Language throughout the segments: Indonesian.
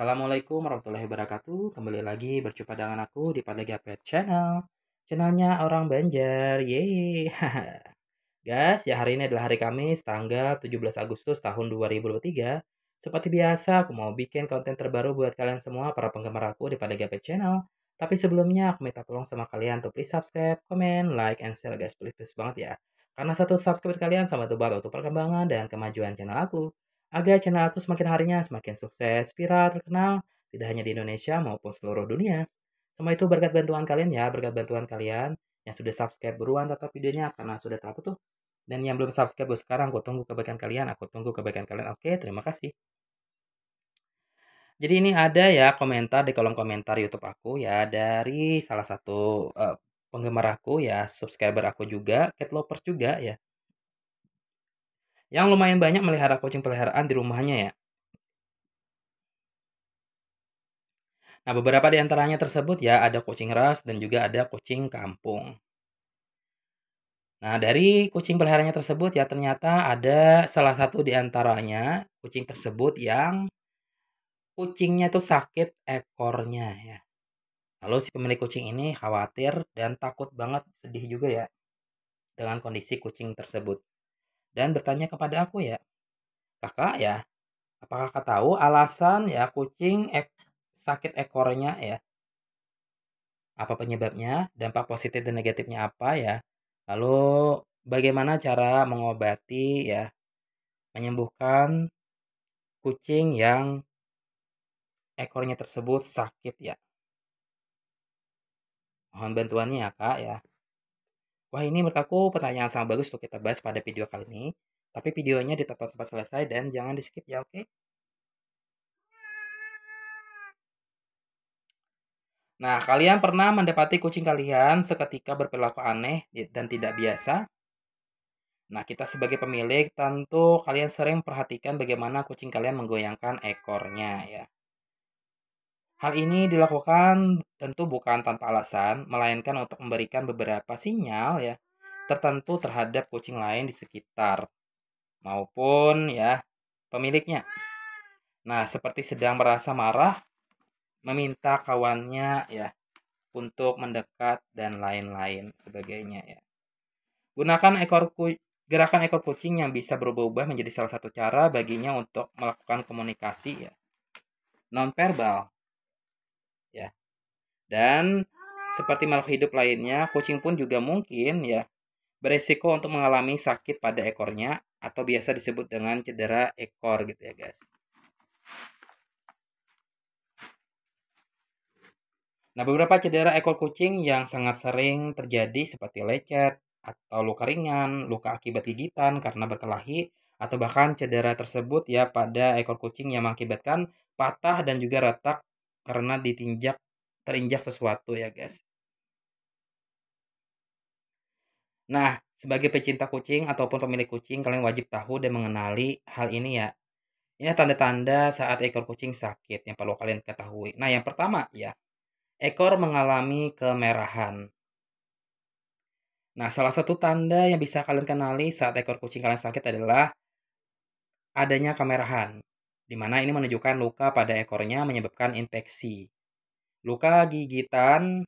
Assalamualaikum warahmatullahi wabarakatuh. Kembali lagi berjumpa dengan aku di Padlega Pet Channel. Channelnya orang Banjar. Yeay. Guys, ya hari ini adalah hari Kamis tanggal 17 Agustus tahun 2023. Seperti biasa, aku mau bikin konten terbaru buat kalian semua para penggemar aku di Padlega Pet Channel. Tapi sebelumnya aku minta tolong sama kalian untuk please subscribe, comment, like, and share guys. Please, please banget ya. Karena satu subscribe kalian sama itu banget untuk perkembangan dan kemajuan channel aku agar channel aku semakin harinya semakin sukses, viral, terkenal, tidak hanya di Indonesia maupun seluruh dunia. Semua itu berkat bantuan kalian ya, berkat bantuan kalian yang sudah subscribe buruan tetap videonya karena sudah terlalu tuh. Dan yang belum subscribe sekarang, aku tunggu kebaikan kalian, aku tunggu kebaikan kalian. Oke, terima kasih. Jadi ini ada ya komentar di kolom komentar YouTube aku ya dari salah satu uh, penggemar aku ya, subscriber aku juga, cat lovers juga ya yang lumayan banyak melihara kucing peliharaan di rumahnya ya. Nah, beberapa di antaranya tersebut ya ada kucing ras dan juga ada kucing kampung. Nah, dari kucing peliharaannya tersebut ya ternyata ada salah satu di antaranya kucing tersebut yang kucingnya itu sakit ekornya ya. Lalu si pemilik kucing ini khawatir dan takut banget sedih juga ya dengan kondisi kucing tersebut dan bertanya kepada aku ya, kakak ya, apakah kakak tahu alasan ya kucing ek sakit ekornya ya? Apa penyebabnya? Dampak positif dan negatifnya apa ya? Lalu bagaimana cara mengobati ya, menyembuhkan kucing yang ekornya tersebut sakit ya. Mohon bantuannya ya kak ya. Wah ini menurut aku pertanyaan sangat bagus untuk kita bahas pada video kali ini. Tapi videonya ditonton sempat selesai dan jangan di skip ya oke? Okay? Nah, kalian pernah mendapati kucing kalian seketika berperilaku aneh dan tidak biasa? Nah, kita sebagai pemilik tentu kalian sering perhatikan bagaimana kucing kalian menggoyangkan ekornya ya. Hal ini dilakukan tentu bukan tanpa alasan, melainkan untuk memberikan beberapa sinyal ya tertentu terhadap kucing lain di sekitar maupun ya pemiliknya. Nah, seperti sedang merasa marah, meminta kawannya ya untuk mendekat dan lain-lain sebagainya ya. Gunakan ekor ku gerakan ekor kucing yang bisa berubah-ubah menjadi salah satu cara baginya untuk melakukan komunikasi ya. non Nonverbal dan seperti makhluk hidup lainnya, kucing pun juga mungkin ya beresiko untuk mengalami sakit pada ekornya atau biasa disebut dengan cedera ekor gitu ya guys. Nah, beberapa cedera ekor kucing yang sangat sering terjadi seperti lecet atau luka ringan, luka akibat gigitan karena berkelahi, atau bahkan cedera tersebut ya pada ekor kucing yang mengakibatkan patah dan juga retak karena ditinjak terinjak sesuatu ya guys. Nah, sebagai pecinta kucing ataupun pemilik kucing, kalian wajib tahu dan mengenali hal ini ya. Ini tanda-tanda saat ekor kucing sakit yang perlu kalian ketahui. Nah, yang pertama ya, ekor mengalami kemerahan. Nah, salah satu tanda yang bisa kalian kenali saat ekor kucing kalian sakit adalah adanya kemerahan, Dimana ini menunjukkan luka pada ekornya menyebabkan infeksi. Luka gigitan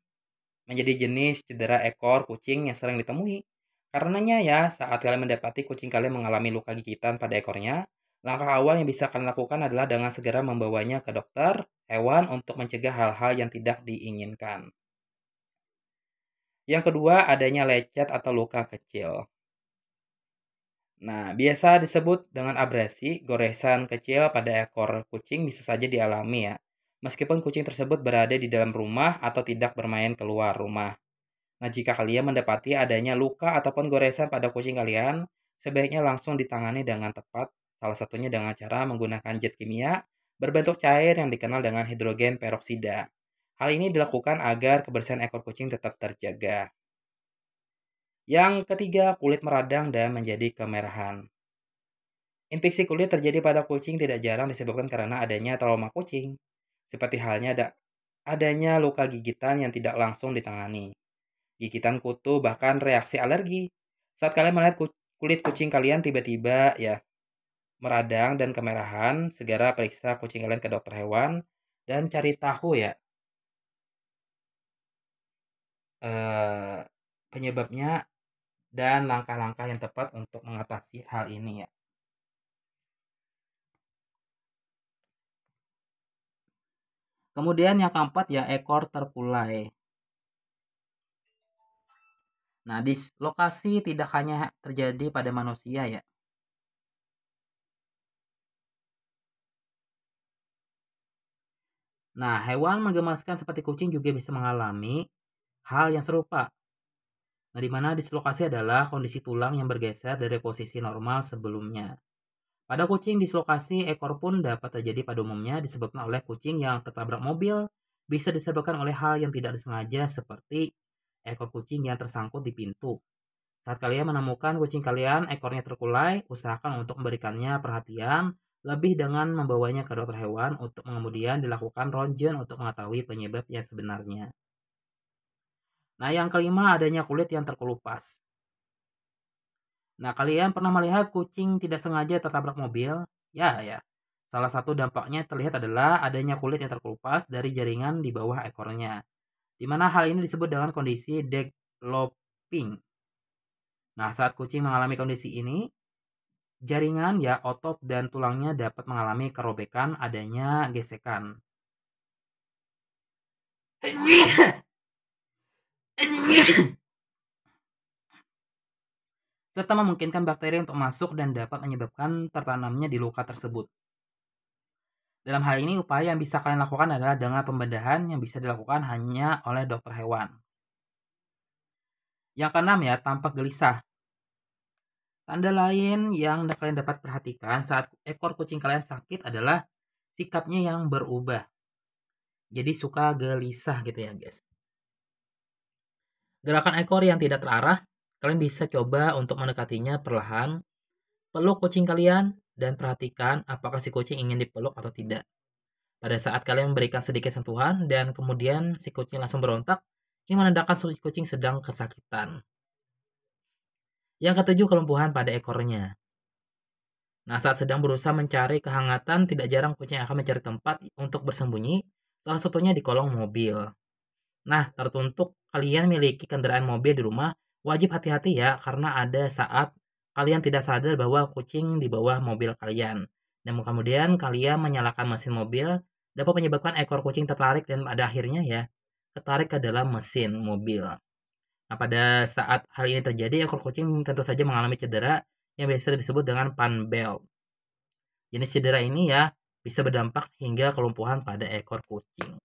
menjadi jenis cedera ekor kucing yang sering ditemui. Karenanya ya, saat kalian mendapati kucing kalian mengalami luka gigitan pada ekornya, langkah awal yang bisa kalian lakukan adalah dengan segera membawanya ke dokter hewan untuk mencegah hal-hal yang tidak diinginkan. Yang kedua, adanya lecet atau luka kecil. Nah, biasa disebut dengan abrasi, goresan kecil pada ekor kucing bisa saja dialami ya meskipun kucing tersebut berada di dalam rumah atau tidak bermain keluar rumah. Nah, jika kalian mendapati adanya luka ataupun goresan pada kucing kalian, sebaiknya langsung ditangani dengan tepat, salah satunya dengan cara menggunakan jet kimia berbentuk cair yang dikenal dengan hidrogen peroksida. Hal ini dilakukan agar kebersihan ekor kucing tetap terjaga. Yang ketiga, kulit meradang dan menjadi kemerahan. Infeksi kulit terjadi pada kucing tidak jarang disebabkan karena adanya trauma kucing, seperti halnya ada adanya luka gigitan yang tidak langsung ditangani. Gigitan kutu bahkan reaksi alergi. Saat kalian melihat kulit kucing kalian tiba-tiba ya meradang dan kemerahan, segera periksa kucing kalian ke dokter hewan dan cari tahu ya Uh, penyebabnya dan langkah-langkah yang tepat untuk mengatasi hal ini ya. Kemudian yang keempat ya ekor terkulai. Nah, dislokasi tidak hanya terjadi pada manusia ya. Nah, hewan menggemaskan seperti kucing juga bisa mengalami hal yang serupa. Nah, di mana dislokasi adalah kondisi tulang yang bergeser dari posisi normal sebelumnya. Pada kucing dislokasi ekor pun dapat terjadi pada umumnya disebabkan oleh kucing yang tertabrak mobil, bisa disebabkan oleh hal yang tidak disengaja seperti ekor kucing yang tersangkut di pintu. Saat kalian menemukan kucing kalian ekornya terkulai, usahakan untuk memberikannya perhatian lebih dengan membawanya ke dokter hewan untuk kemudian dilakukan ronjen untuk mengetahui penyebabnya sebenarnya. Nah, yang kelima adanya kulit yang terkelupas. Nah, kalian pernah melihat kucing tidak sengaja tertabrak mobil? Ya, ya. Salah satu dampaknya terlihat adalah adanya kulit yang terkelupas dari jaringan di bawah ekornya. Di mana hal ini disebut dengan kondisi degloping. Nah, saat kucing mengalami kondisi ini, jaringan ya otot dan tulangnya dapat mengalami kerobekan adanya gesekan serta memungkinkan bakteri untuk masuk dan dapat menyebabkan tertanamnya di luka tersebut. Dalam hal ini, upaya yang bisa kalian lakukan adalah dengan pembedahan yang bisa dilakukan hanya oleh dokter hewan. Yang keenam ya, tampak gelisah. Tanda lain yang kalian dapat perhatikan saat ekor kucing kalian sakit adalah sikapnya yang berubah. Jadi suka gelisah gitu ya guys. Gerakan ekor yang tidak terarah, Kalian bisa coba untuk mendekatinya perlahan. Peluk kucing kalian dan perhatikan apakah si kucing ingin dipeluk atau tidak. Pada saat kalian memberikan sedikit sentuhan dan kemudian si kucing langsung berontak, ini menandakan si kucing sedang kesakitan. Yang ketujuh, kelumpuhan pada ekornya. Nah, saat sedang berusaha mencari kehangatan, tidak jarang kucing akan mencari tempat untuk bersembunyi, salah satunya di kolong mobil. Nah, tertutup kalian miliki kendaraan mobil di rumah, Wajib hati-hati ya, karena ada saat kalian tidak sadar bahwa kucing di bawah mobil kalian. Dan kemudian kalian menyalakan mesin mobil dapat menyebabkan ekor kucing tertarik dan pada akhirnya ya tertarik ke dalam mesin mobil. Nah, pada saat hal ini terjadi, ekor kucing tentu saja mengalami cedera yang biasa disebut dengan pan panbel. Jenis cedera ini ya bisa berdampak hingga kelumpuhan pada ekor kucing.